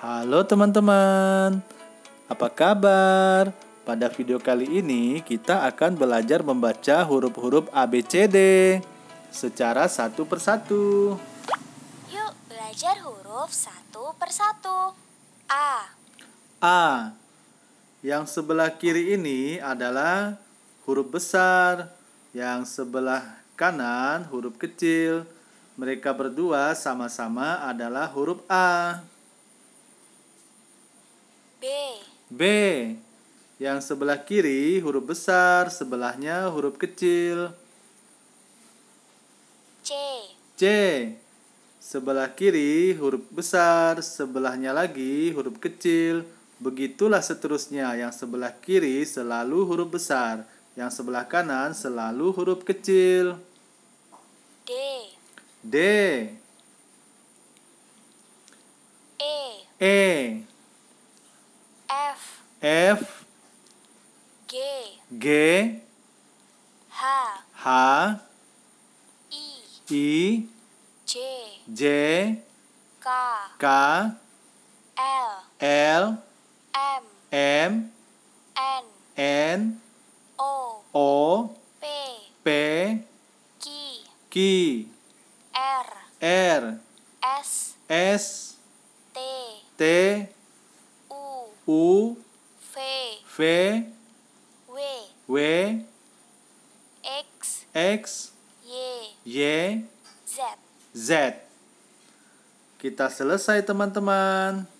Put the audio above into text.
Halo teman-teman, apa kabar? Pada video kali ini kita akan belajar membaca huruf-huruf ABCD secara satu persatu. Yuk belajar huruf satu persatu. A. A. Yang sebelah kiri ini adalah huruf besar, yang sebelah kanan huruf kecil. Mereka berdua sama-sama adalah huruf A. B. B. Yang sebelah kiri huruf besar, sebelahnya huruf kecil. C. C. Sebelah kiri huruf besar, sebelahnya lagi huruf kecil. Begitulah seterusnya. Yang sebelah kiri selalu huruf besar, yang sebelah kanan selalu huruf kecil. D. D. E. E. F F G G H H I I J J K K L L M M N N O O P P Q Q R R S S T T U V V W W X X Y Y Z Z kita selesai teman-teman